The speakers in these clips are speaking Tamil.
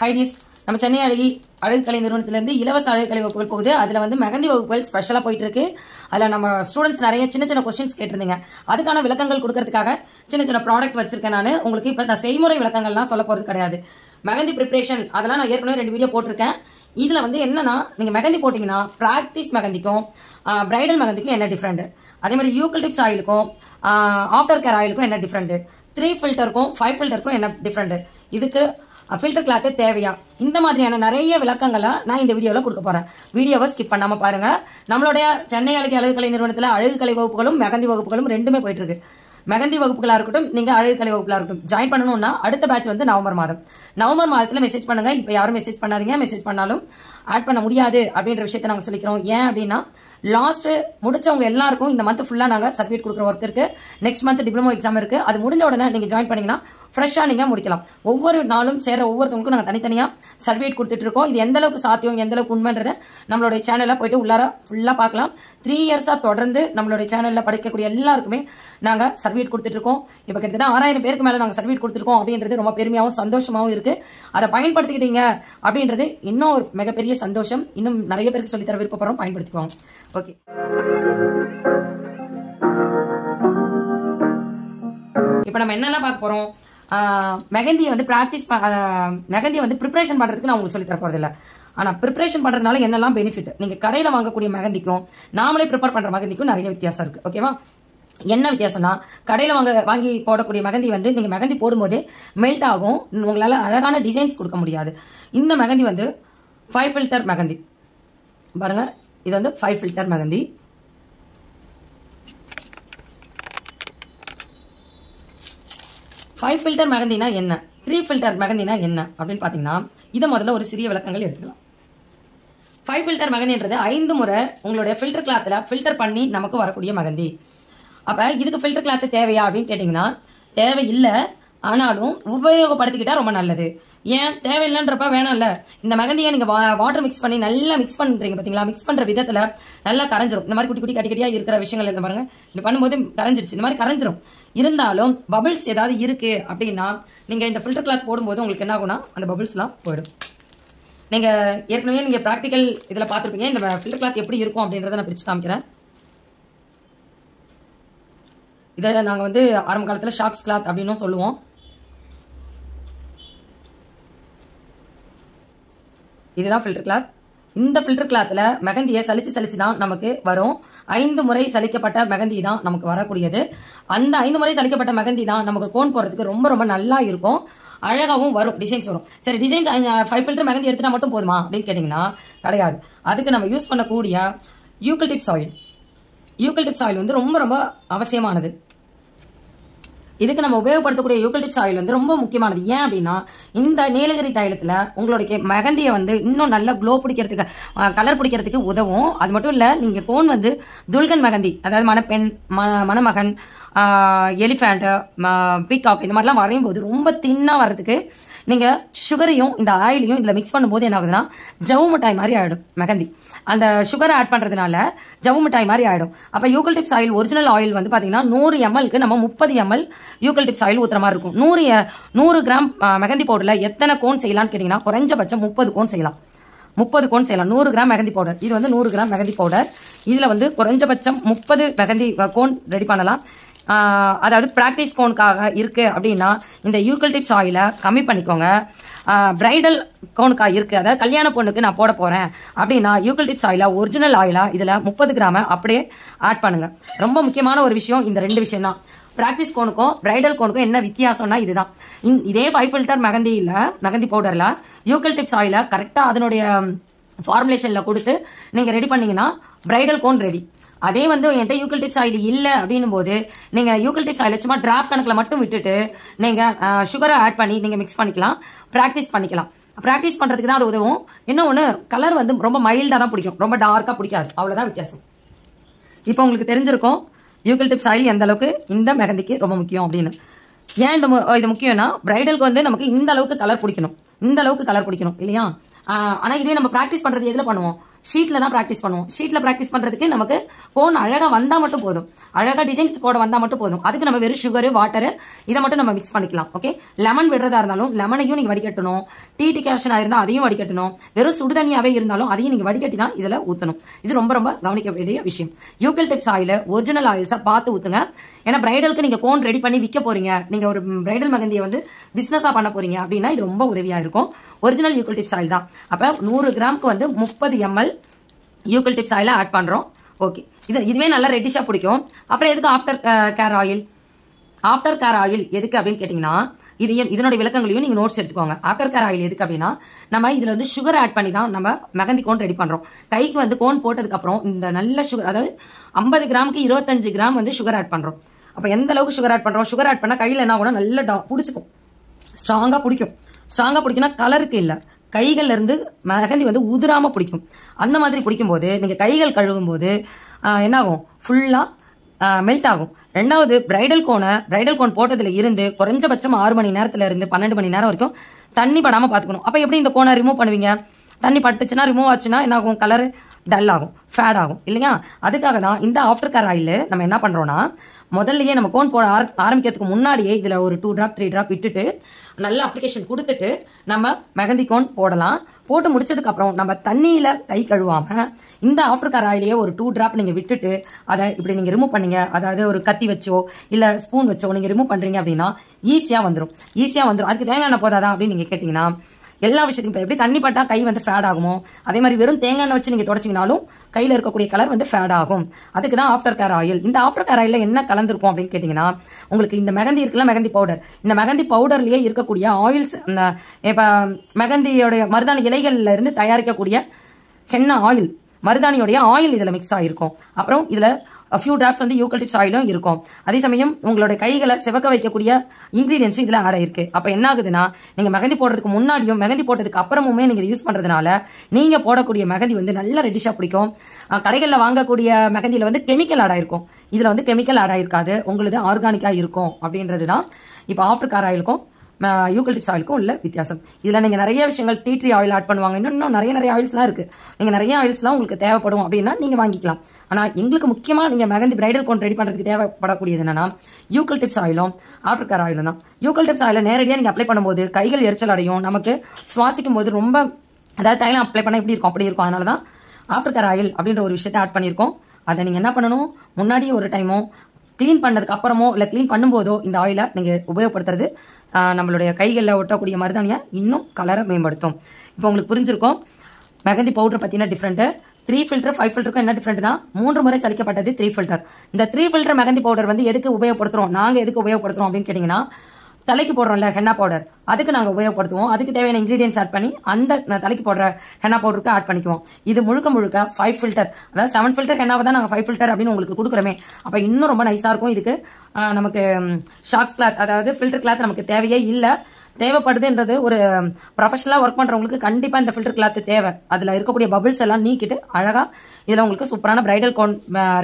ஹைடிஸ் நம்ம சென்னை அழகி அழகுக்கலை நிறுவனத்திலேருந்து இலவச அழகுக்கலை வகுப்புகள் போகுது அதில் வந்து மெகந்தி வகுப்புகள் ஸ்பெஷலாக போயிட்டு இருக்கு அதில் நம்ம ஸ்டூடெண்ட்ஸ் நிறைய சின்ன சின்ன கொஸ்டின்ஸ் கேட்டிருந்தீங்க அதுக்கான விளக்கங்கள் கொடுக்கறதுக்காக சின்ன சின்ன ப்ராடக்ட் வச்சிருக்கேன் நான் உங்களுக்கு இப்போ நான் செய்முறை விளக்கங்கள்லாம் சொல்ல போகிறது கிடையாது மெகந்தி ப்ரிப்ரேஷன் அதெல்லாம் நான் ஏற்கனவே ரெண்டு வீடியோ போட்டிருக்கேன் இதில் வந்து என்னன்னா நீங்கள் மெகந்தி போட்டிங்கன்னா ப்ராக்டிஸ் மெகந்திக்கும் பிரைடல் மெகந்திக்கும் என்ன டிஃப்ரெண்ட்டு அதே மாதிரி யூக்கல்டிப்ஸ் ஆயிலுக்கும் ஆஃப்டர் கேர் ஆயிலுக்கும் என்ன டிஃப்ரெண்ட்டு த்ரீ ஃபில்டருக்கும் ஃபைவ் ஃபில்டருக்கும் என்ன டிஃப்ரெண்ட்டு இதுக்கு ஃபில்டர் கிளாத்து தேவையா இந்த மாதிரியான நிறைய விளக்கங்களை நான் இந்த வீடியோவில் கொடுக்க போகிறேன் வீடியோவை ஸ்கிப் பண்ணாமல் பாருங்கள் நம்மளுடைய சென்னை அழகு அழகுக்கலை நிறுவனத்தில் அழகுக்கலை வகுப்புகளும் மெகந்தி வகுப்புகளும் ரெண்டுமே போயிட்டுருக்கு மெகந்தி வகுப்புகளாக இருக்கட்டும் நீங்கள் அழகுக்கலை வகுப்புகளாக இருக்கட்டும் ஜாயின் பண்ணணும்னா அடுத்த பேட்ச் வந்து நவம்பர் மாதம் நவம்பர் மாதத்தில் மெசேஜ் பண்ணுங்கள் இப்போ யாரும் மெசேஜ் பண்ணாதீங்க மெசேஜ் பண்ணாலும் ஆட் பண்ண முடியாது அப்படின்ற விஷயத்தை நாங்கள் சொல்லிக்கிறோம் ஏன் அப்படின்னா லாஸ்ட்டு முடிச்சவங்க எல்லாருக்கும் இந்த மந்த் ஃபுல்லாக நாங்கள் சர்டிஃபிகேட் கொடுக்குற ஒர்க் இருக்குது நெக்ஸ்ட் மந்த் டிப்ளமோ எக்ஸாம் இருக்குது அது முடிஞ்ச உடனே நீங்கள் ஜாயின் பண்ணீங்கன்னா ஃப்ரெஷ்ஷாக நீங்கள் முடிக்கலாம் ஒவ்வொரு நாளும் சேர ஒவ்வொருத்தவங்களுக்கும் நாங்கள் தனித்தனியாக சர்டிஃபிகேட் கொடுத்துட்ருக்கோம் இது எந்த அளவுக்கு சாத்தியம் எந்த அளவுக்கு உண்மைன்றத நம்மளுடைய சேனலில் போயிட்டு உள்ளார ஃபுல்லாக பார்க்கலாம் த்ரீ இயர்ஸாக தொடர்ந்து நம்மளுடைய சேனலில் படிக்கக்கூடிய எல்லாருக்குமே நாங்கள் சர்டிஃபிகேட் கொடுத்துட்ருக்கோம் இப்போ கிட்டத்தட்ட ஆறாயிரம் பேருக்கு மேலே நாங்கள் சர்டிஃபிகேட் கொடுத்துருக்கோம் அப்படின்றது ரொம்ப பெருமையாகவும் சந்தோஷமாகவும் இருக்குது அதை பயன்படுத்திக்கிட்டீங்க அப்படின்றது இன்னும் ஒரு மிகப்பெரிய சந்தோஷம் இன்னும் நிறைய பேருக்கு சொல்லித்தர விருப்பப்படுறோம் பயன்படுத்திக்குவோம் ஓகே இப்போ நம்ம என்னெல்லாம் பார்க்க போகிறோம் மெகந்தியை வந்து ப்ராக்டிஸ் மெகந்தியை வந்து ப்ரிப்ரேஷன் பண்ணுறதுக்கு நான் உங்களுக்கு சொல்லித்தர இல்லை ஆனால் ப்ரிப்ரேஷன் பண்ணுறதுனால என்னெல்லாம் பெனிஃபிட் நீங்கள் கடையில் வாங்கக்கூடிய மெகந்திக்கும் நாமளே ப்ரிப்பேர் பண்ணுற மகந்திக்கும் நிறைய வித்தியாசம் இருக்குது ஓகேவா என்ன வித்தியாசம்னா கடையில் வாங்க வாங்கி போடக்கூடிய மகந்தி வந்து நீங்கள் மெகந்தி போடும்போதே மெல்ட் ஆகும் உங்களால் அழகான டிசைன்ஸ் கொடுக்க முடியாது இந்த மெகந்தி வந்து ஃபைவ் ஃபில்டர் மெகந்தி பாருங்கள் இது வந்து five filter mehndi five filter மகந்தினா என்ன த்ரீ ஃபில்டர் மகந்தினா என்ன அப்படின்னு பார்த்தீங்கன்னா இதை முதல்ல ஒரு சிறிய விளக்கங்கள் எடுத்துக்கலாம் ஃபைவ் ஃபில்டர் மகந்தின்றது ஐந்து முறை உங்களுடைய ஃபில்டர் கிளாத்தில் ஃபில்டர் பண்ணி நமக்கு வரக்கூடிய மகந்தி அப்போ இதுக்கு ஃபில்டர் கிளாத்து தேவையா அப்படின்னு கேட்டிங்கன்னா தேவையில்லை ஆனாலும் உபயோகப்படுத்திக்கிட்டா ரொம்ப நல்லது ஏன் தேவையில்லைன்றப்ப வேணாம்ல இந்த மெகந்தியை நீங்கள் வா வாட்டர் மிக்ஸ் பண்ணி நல்லா மிக்ஸ் பண்ணுறீங்க பார்த்தீங்களா மிக்ஸ் பண்ணுற விதத்தில் நல்லா கரைஞ்சிரும் இந்த மாதிரி குட்டி குட்டி கட்டிக்கட்டியாக இருக்கிற விஷயங்கள் இந்த பாருங்க இப்படி பண்ணும்போது கரைஞ்சிருச்சு இந்த மாதிரி கரைஞ்சிரும் இருந்தாலும் பபிள்ஸ் ஏதாவது இருக்குது அப்படின்னா நீங்கள் இந்த ஃபில்டர் கிளாத் போடும்போது உங்களுக்கு என்ன ஆகும்னா அந்த பபிள்ஸ்லாம் போயிடும் நீங்கள் ஏற்கனவே நீங்கள் ப்ராக்டிக்கல் இதில் பார்த்துருப்பீங்க இந்த ஃபில்டர் கிளாத் எப்படி இருக்கும் அப்படின்றத நான் பிரித்து காமிக்கிறேன் இதை நாங்கள் வந்து ஆரம்ப காலத்தில் ஷாக்ஸ் கிளாத் அப்படின்னும் சொல்லுவோம் இதுதான் ஃபில்டர் கிளாத் இந்த ஃபில்டர் கிளாத்தில் மெகந்தியை சளிச்சு சலிச்சு தான் நமக்கு வரும் ஐந்து முறை சலிக்கப்பட்ட மெகந்தி தான் நமக்கு வரக்கூடியது அந்த ஐந்து முறை சலிக்கப்பட்ட மெகந்தி தான் நமக்கு கோன் போகிறதுக்கு ரொம்ப ரொம்ப நல்லா இருக்கும் அழகாகவும் வரும் டிசைன்ஸ் வரும் சரி டிசைன்ஸ் ஃபைவ் ஃபில்டர் மெகந்தி எடுத்துட்டா மட்டும் போதுமா அப்படின்னு கேட்டிங்கன்னா கிடையாது அதுக்கு நம்ம யூஸ் பண்ணக்கூடிய யூக்கல் டிப்ஸ் ஆயில் டிப்ஸ் ஆயில் வந்து ரொம்ப ரொம்ப அவசியமானது இதுக்கு நம்ம உபயோகப்படுத்தக்கூடிய யூக்கல்டிப்ஸ் ஆயில் வந்து ரொம்ப முக்கியமானது ஏன் அப்படின்னா இந்த நீலகிரி தைலத்தில் உங்களுடைய மகந்தியை வந்து இன்னும் நல்லா க்ளோ பிடிக்கிறதுக்கு கலர் பிடிக்கிறதுக்கு உதவும் அது மட்டும் இல்லை நீங்கள் கோன் வந்து துல்கன் மகந்தி அதாவது மணப்பெண் மண மணமகன் எலிஃபேண்ட்டு பிகாக் இந்த மாதிரிலாம் வரையும் போது ரொம்ப தின்னாக வர்றதுக்கு நீங்கள் சுகரையும் இந்த ஆயிலையும் இதில் மிக்ஸ் பண்ணும்போது என்ன ஆகுதுன்னா ஜவு மிட்டாய் மாதிரி ஆயிடும் மெகந்தி அந்த சுகரை ஆட் பண்ணுறதுனால ஜவு மிட்டாய் மாதிரி அப்ப அப்போ டிப்ஸ் ஆயில் ஒரிஜினல் ஆயில் வந்து பார்த்தீங்கன்னா நூறு எம்எல்க்கு நம்ம முப்பது எம்எல் டிப்ஸ் ஆயில் ஊத்துற மாதிரி இருக்கும் நூறு நூறு கிராம் மெகந்தி பவுடரில் எத்தனை கோன் செய்யலாம்னு கேட்டிங்கன்னா குறைஞ்சபட்சம் முப்பது கோன் செய்யலாம் முப்பது கோன் செய்யலாம் நூறு கிராம் மெகந்தி பவுடர் இது வந்து நூறு கிராம் மெகந்தி பவுடர் இதில் வந்து குறைஞ்சபட்சம் முப்பது மெகந்தி கோன் ரெடி பண்ணலாம் அதாவது ப்ராக்டிஸ் கோனுக்காக இருக்குது அப்படின்னா இந்த யூக்கல்டிப்ஸ் ஆயிலை கம்மி பண்ணிக்கோங்க ப்ரைடல் கோனுக்காக இருக்குது அதாவது கல்யாண பொண்ணுக்கு நான் போட போகிறேன் அப்படின்னா யூக்கல்டிப்ஸ் ஆயிலாக ஒரிஜினல் ஆயிலாக இதில் முப்பது கிராம அப்படியே ஆட் பண்ணுங்கள் ரொம்ப முக்கியமான ஒரு விஷயம் இந்த ரெண்டு விஷயம் தான் ப்ராக்டிஸ் கோனுக்கும் பிரைடல் கோனுக்கும் என்ன வித்தியாசம்னா இதுதான் இதே ஃபைவ் ஃபில்டர் மெகந்தியில் மெகந்தி பவுடரில் யூக்கல்டிப்ஸ் ஆயிலை கரெக்டாக அதனுடைய ஃபார்முலேஷனில் கொடுத்து நீங்கள் ரெடி பண்ணிங்கன்னா பிரைடல் கோன் ரெடி அதே வந்து என்கிட்ட யூக்கல் டிப்ஸ் ஆயில் இல்லை அப்படின்னும் போது நீங்கள் யூக்கல் டிப்ஸ் ஆயில் சும்மா ட்ராப் கணக்கில் மட்டும் விட்டுட்டு நீங்கள் சுகரை ஆட் பண்ணி நீங்கள் மிக்ஸ் பண்ணிக்கலாம் ப்ராக்டிஸ் பண்ணிக்கலாம் ப்ராக்டிஸ் பண்ணுறதுக்கு தான் அது உதவும் என்ன ஒன்று கலர் வந்து ரொம்ப மைல்டாக தான் பிடிக்கும் ரொம்ப டார்க்காக பிடிக்காது அவ்வளோதான் வித்தியாசம் இப்போ உங்களுக்கு தெரிஞ்சிருக்கும் யூக்கல் டிப்ஸ் ஆயில் எந்த அளவுக்கு இந்த மெகந்திக்கு ரொம்ப முக்கியம் அப்படின்னு ஏன் இந்த இது முக்கியம்னா பிரைடலுக்கு வந்து நமக்கு இந்த அளவுக்கு கலர் பிடிக்கணும் இந்த அளவுக்கு கலர் பிடிக்கணும் இல்லையா ஆனால் இதே நம்ம ப்ராக்டிஸ் பண்ணுறது எதில் பண்ணுவோம் ஷீட்டில் தான் ப்ராக்டிஸ் பண்ணுவோம் ஷீட்டில் ப்ராக்டிஸ் பண்ணுறதுக்கு நமக்கு கோன் அழகாக வந்தால் மட்டும் போதும் அழகாக டிசைன்ஸ் போட வந்தால் மட்டும் போதும் அதுக்கு நம்ம வெறும் சுகரு வாட்டரு இதை மட்டும் நம்ம மிக்ஸ் பண்ணிக்கலாம் ஓகே லெமன் விடுறதா இருந்தாலும் லெமனையும் நீங்கள் வடிகட்டணும் டீ டிகாஷனாக இருந்தால் அதையும் வடிகட்டணும் வெறும் தண்ணியாகவே இருந்தாலும் அதையும் நீங்கள் வடிகட்டி தான் இதில் ஊற்றணும் இது ரொம்ப ரொம்ப கவனிக்க வேண்டிய விஷயம் யூக்கல் டிப்ஸ் ஆயில் ஒரிஜினல் ஆயில்ஸாக பார்த்து ஊற்றுங்க ஏன்னா பிரைடலுக்கு நீங்கள் கோன் ரெடி பண்ணி விற்க போகிறீங்க நீங்கள் ஒரு பிரைடல் மகந்தியை வந்து பிஸ்னஸாக பண்ண போகிறீங்க அப்படின்னா இது ரொம்ப உதவியாக இருக்கும் ஒரிஜினல் யூக்கல் டிப்ஸ் ஆயில் தான் அப்போ நூறு கிராமுக்கு வந்து முப்பது எம்எல் யூக்கல் டிப்ஸ் ஆயிலாக ஆட் பண்ணுறோம் ஓகே இது இதுவே நல்லா ரெட்டிஷாக பிடிக்கும் அப்புறம் எதுக்கு after care oil after care oil எதுக்கு அப்படின்னு கேட்டிங்கன்னா இது இதனுடைய விளக்கங்களையும் நீங்கள் நோட்ஸ் எடுத்துக்கோங்க ஆஃப்டர் கேர் ஆயில் எதுக்கு அப்படின்னா நம்ம இதில் வந்து சுகர் ஆட் பண்ணி தான் நம்ம மகந்தி கோன் ரெடி பண்ணுறோம் கைக்கு வந்து கோன் போட்டதுக்கப்புறம் இந்த நல்ல சுகர் அதாவது ஐம்பது கிராமுக்கு இருபத்தஞ்சு கிராம் வந்து சுகர் ஆட் பண்ணுறோம் அப்போ எந்த அளவுக்கு சுகர் ஆட் பண்ணுறோம் சுகர் ஆட் பண்ணால் கையில் என்ன கூட நல்ல டா பிடிச்சிக்கும் ஸ்ட்ராங்காக பிடிக்கும் ஸ்ட்ராங்காக பிடிக்குன்னா கலருக்கு இல்லை இருந்து மெஹந்தி வந்து உதிராமல் பிடிக்கும் அந்த மாதிரி பிடிக்கும் போது நீங்கள் கைகள் கழுவும் போது என்னாகும் ஃபுல்லாக மெல்ட் ஆகும் ரெண்டாவது பிரைடல் கோனை பிரைடல் கோன் போட்டதில் இருந்து குறைஞ்சபட்சம் ஆறு மணி நேரத்தில் இருந்து பன்னெண்டு மணி நேரம் வரைக்கும் தண்ணி படாமல் பார்த்துக்கணும் அப்போ எப்படி இந்த கோனை ரிமூவ் பண்ணுவீங்க தண்ணி பட்டுச்சுன்னா ரிமூவ் ஆச்சுன்னா என்னாகும் கலரு டல் ஆகும் ஃபேட் ஆகும் இல்லையா அதுக்காக தான் இந்த ஆஃப்டர் கேர் ஆயில் நம்ம என்ன பண்ணுறோன்னா முதல்லையே நம்ம கோன் போட ஆரம்பிக்கிறதுக்கு முன்னாடியே இதில் ஒரு டூ ட்ராப் த்ரீ ட்ராப் விட்டுட்டு நல்ல அப்ளிகேஷன் கொடுத்துட்டு நம்ம மெகந்தி கோன் போடலாம் போட்டு முடிச்சதுக்கப்புறம் நம்ம தண்ணியில் கை கழுவாமல் இந்த ஆஃப்டர் கேர் ஆயிலேயே ஒரு டூ ட்ராப் நீங்கள் விட்டுட்டு அதை இப்படி நீங்கள் ரிமூவ் பண்ணீங்க அதாவது ஒரு கத்தி வச்சோ இல்லை ஸ்பூன் வச்சோ நீங்கள் ரிமூவ் பண்ணுறீங்க அப்படின்னா ஈஸியாக வந்துடும் ஈஸியாக வந்துடும் அதுக்கு தேங்காய் என்ன போதாதான் அப்படின்னு நீங்கள் கேட்டிங்கன்னா எல்லா விஷயத்தையும் இப்போ எப்படி தண்ணி பட்டால் கை வந்து ஃபேட் ஆகுமோ அதே மாதிரி வெறும் தேங்காய் எண்ணெய் வச்சு நீங்கள் தொடச்சிங்கனாலும் கையில் இருக்கக்கூடிய கலர் வந்து ஃபேட் ஆகும் அதுக்கு தான் ஆஃப்டர் கேர் ஆயில் இந்த ஆஃப்டர் கேர் ஆயிலில் என்ன கலந்துருக்கும் அப்படின்னு கேட்டிங்கன்னா உங்களுக்கு இந்த மெகந்தி இருக்குல்ல மெகந்தி பவுடர் இந்த மெகந்தி பவுடர்லேயே இருக்கக்கூடிய ஆயில்ஸ் அந்த இப்போ மெகந்தியோடைய மருதாணி இலைகளில் இருந்து தயாரிக்கக்கூடிய ஹென்னா ஆயில் மருதானியோடைய ஆயில் இதில் மிக்ஸ் ஆகிருக்கும் அப்புறம் இதில் ஃபியூ டாப்ஸ் வந்து யூக்கல்டிப்ஸ் ஆயிலும் இருக்கும் அதே சமயம் உங்களோட கைகளை சிவக்க வைக்கக்கூடிய இன்க்ரீடியன்ஸும் இதில் ஆட இருக்கு அப்போ என்ன ஆகுதுன்னா நீங்கள் மெகந்தி போடுறதுக்கு முன்னாடியும் மெகந்தி போட்டதுக்கு அப்புறமுமே நீங்கள் யூஸ் பண்ணுறதுனால நீங்கள் போடக்கூடிய மெகந்தி வந்து நல்ல ரெடிஷாக பிடிக்கும் கடைகளில் வாங்கக்கூடிய மெகந்தியில் வந்து கெமிக்கல் ஆடாக இருக்கும் இதில் வந்து கெமிக்கல் ஆடாக இருக்காது உங்களுது ஆர்கானிக்காக இருக்கும் அப்படின்றது தான் இப்போ ஆஃப்டர் கார் ஆயிலுக்கும் யூக்கல்டிப்ஸ் ஆயிலுக்கும் உள்ள வித்தியாசம் இதில் நீங்கள் நிறைய விஷயங்கள் டீ ட்ரீ ஆயில் ஆட் பண்ணுவாங்க இன்னும் நிறைய நிறைய ஆயில்ஸ்லாம் இருக்குது நீங்கள் நிறைய ஆயில்ஸ்லாம் உங்களுக்கு தேவைப்படும் அப்படின்னா நீங்கள் வாங்கிக்கலாம் ஆனால் எங்களுக்கு முக்கியமாக நீங்கள் மெகந்தி பிரைடல் கோன் ரெடி பண்ணுறதுக்கு தேவைப்படக்கூடியது என்னென்னா யூக்கல்டிப்ஸ் ஆயிலும் ஆஃப்டர் ஆயிலும் தான் யூக்கல்டிப்ஸ் ஆயிலை நேரடியாக நீங்கள் அப்ளை பண்ணும்போது கைகள் எரிச்சல் அடையும் நமக்கு சுவாசிக்கும் போது ரொம்ப அதாவது தைலம் அப்ளை பண்ணால் எப்படி இருக்கும் அப்படி இருக்கும் அதனால தான் ஆஃப்டர் ஆயில் அப்படின்ற ஒரு விஷயத்தை ஆட் பண்ணியிருக்கோம் அதை நீங்கள் என்ன பண்ணணும் முன்னாடியே ஒரு டைமும் க்ளீன் பண்ணதுக்கு அப்புறமோ இல்லை க்ளீன் பண்ணும்போதோ இந்த ஆயிலை நீங்கள் உபயோகப்படுத்துறது நம்மளுடைய கைகளில் ஒட்டக்கூடிய மருதாணியை இன்னும் கலரை மேம்படுத்தும் இப்போ உங்களுக்கு புரிஞ்சிருக்கும் மெகந்தி பவுடர் பார்த்தீங்கன்னா டிஃப்ரெண்ட்டு த்ரீ ஃபில்டர் ஃபைவ் ஃபில்டருக்கும் என்ன தான் மூன்று முறை சலிக்கப்பட்டது த்ரீ ஃபில்டர் இந்த த்ரீ ஃபில்டர் மெகந்தி பவுடர் வந்து எதுக்கு உபயோகப்படுத்துகிறோம் நாங்கள் எதுக்கு உபயோகப்படுத்துகிறோம் அப்படின்னு கேட்டிங்கன்னா தலைக்கு போடுறோம்ல ஹென்னா பவுடர் அதுக்கு நாங்கள் உபயோகப்படுத்துவோம் அதுக்கு தேவையான இன்க்ரீடியன்ஸ் ஆட் பண்ணி அந்த தலைக்கு போடுற ஹென்னா பவுடருக்கு ஆட் பண்ணிக்குவோம் இது முழுக்க முழுக்க ஃபைவ் ஃபில்டர் அதாவது செவன் ஃபில்டர் ஹென்னாவை தான் நாங்கள் ஃபைவ் ஃபில்டர் அப்படின்னு உங்களுக்கு கொடுக்குறோமே அப்போ இன்னும் ரொம்ப நைஸாக இருக்கும் இதுக்கு நமக்கு ஷாக்ஸ் கிளாத் அதாவது ஃபில்டர் கிளாத் நமக்கு தேவையே இல்லை தேவைப்படுதுன்றது ஒரு ப்ரொஃபஷனலாக ஒர்க் பண்ணுறவங்களுக்கு கண்டிப்பாக இந்த ஃபில்டர் கிளாத்து தேவை அதில் இருக்கக்கூடிய பபிள்ஸ் எல்லாம் நீக்கிட்டு அழகாக இதில் உங்களுக்கு சூப்பரான பிரைடல் கோன்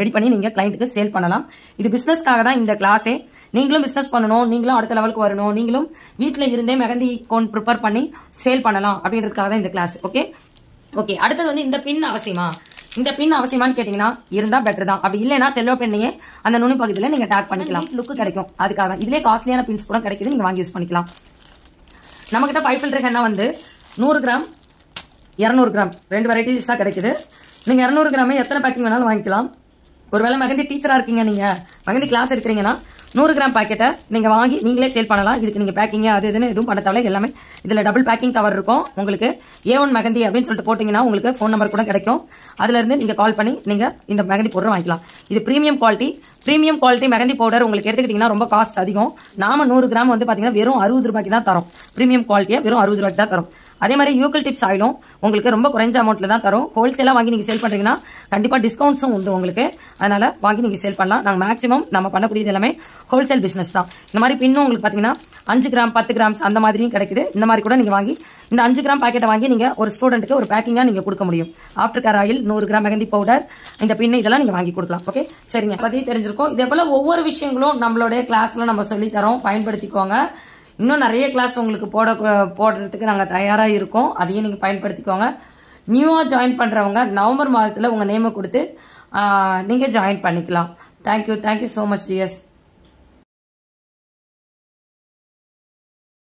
ரெடி பண்ணி நீங்கள் கிளைண்ட்டுக்கு சேல் பண்ணலாம் இது பிஸ்னஸ்க்காக தான் இந்த கிளாஸே நீங்களும் பிஸ்னஸ் பண்ணணும் நீங்களும் அடுத்த லெவலுக்கு வரணும் நீங்களும் வீட்டில் இருந்தே மெகந்தி கோன் ப்ரிப்பேர் பண்ணி சேல் பண்ணலாம் அப்படின்றதுக்காக தான் இந்த கிளாஸ் ஓகே ஓகே அடுத்தது வந்து இந்த பின் அவசியமா இந்த பின் அவசியமானு கேட்டிங்கன்னா இருந்தால் பெட்டர் தான் அப்படி இல்லைனா செல்வ பெண்ணையே அந்த நுனி பகுதியில் நீங்கள் டேக் பண்ணிக்கலாம் லுக்கு கிடைக்கும் அதுக்காக தான் இதுலேயே காஸ்ட்லியான பின்ஸ் கூட கிடைக்குது நீங்கள் வாங்கி யூஸ் பண்ணிக்கலாம் நம்மக்கிட்ட ஃபைவ் ஃபில்டருக்கு என்ன வந்து நூறு கிராம் இரநூறு கிராம் ரெண்டு வெரைட்டிஸாக கிடைக்குது நீங்கள் இரநூறு கிராமே எத்தனை பேக்கிங் வேணாலும் வாங்கிக்கலாம் ஒருவேளை மகந்தி டீச்சராக இருக்கீங்க நீங்கள் மகந்தி கிளாஸ் எடுக்கிறீங்கன்னா நூறு கிராம் பாக்கெட்டை நீங்கள் வாங்கி நீங்களே சேல் பண்ணலாம் இதுக்கு நீங்கள் பேக்கிங் அது இதுன்னு எதுவும் பண்ண தவிர எல்லாமே இதில் டபுள் பேக்கிங் கவர் இருக்கும் உங்களுக்கு ஏ ஒன் மெகந்தி அப்படின்னு சொல்லிட்டு போட்டிங்கன்னா உங்களுக்கு ஃபோன் நம்பர் கூட கிடைக்கும் அதுலேருந்து நீங்கள் கால் பண்ணி நீங்கள் இந்த மெகந்தி பவுடர் வாங்கிக்கலாம் இது premium quality premium quality mehndi powder உங்களுக்கு எடுத்துக்கிட்டிங்கன்னா ரொம்ப காஸ்ட் அதிகம் நாம நூறு கிராம் வந்து பார்த்தீங்கன்னா வெறும் அறுபது ரூபாய்க்கு தான் தரோம் ப்ரீமியம் குவாலிட்டியாக வெறும் அறுபது ரூபாய்க்கு தான் தரோம் அதே மாதிரி யூக்கல் டிப்ஸ் ஆயிலும் உங்களுக்கு ரொம்ப குறைஞ்ச அமௌண்ட்டில் தான் தரும் ஹோல்சேலாக வாங்கி நீங்கள் சேல் பண்ணுறீங்கன்னா கண்டிப்பாக டிஸ்கவுண்ட்ஸும் உண்டு உங்களுக்கு அதனால் வாங்கி நீங்கள் சேல் பண்ணலாம் நாங்கள் மேக்ஸிமம் நம்ம பண்ணக்கூடியது எல்லாமே ஹோல்சேல் பிஸ்னஸ் தான் இந்த மாதிரி பின்னும் உங்களுக்கு பார்த்தீங்கன்னா அஞ்சு கிராம் பத்து கிராம்ஸ் அந்த மாதிரியும் கிடைக்குது இந்த மாதிரி கூட நீங்கள் வாங்கி இந்த அஞ்சு கிராம் பாக்கெட்டை வாங்கி நீங்கள் ஒரு ஸ்டூடெண்ட்டுக்கு ஒரு பேக்கிங்காக நீங்கள் கொடுக்க முடியும் ஆஃப்டர் கார் ஆயில் நூறு கிராம் மெகந்தி பவுடர் இந்த பின்னு இதெல்லாம் நீங்கள் வாங்கி கொடுக்கலாம் ஓகே சரிங்க பற்றி தெரிஞ்சிருக்கோம் இதே போல் ஒவ்வொரு விஷயங்களும் நம்மளுடைய கிளாஸில் நம்ம சொல்லித்தரோம் பயன்படுத்திக்கோங்க இன்னும் நிறைய கிளாஸ் உங்களுக்கு போட போடுறதுக்கு நாங்கள் தயாராக இருக்கோம் அதையும் நீங்கள் பயன்படுத்திக்கோங்க நியூவாக ஜாயின் பண்ணுறவங்க நவம்பர் மாதத்தில் உங்கள் நேமை கொடுத்து நீங்கள் ஜாயின் பண்ணிக்கலாம் thank you thank you so much DS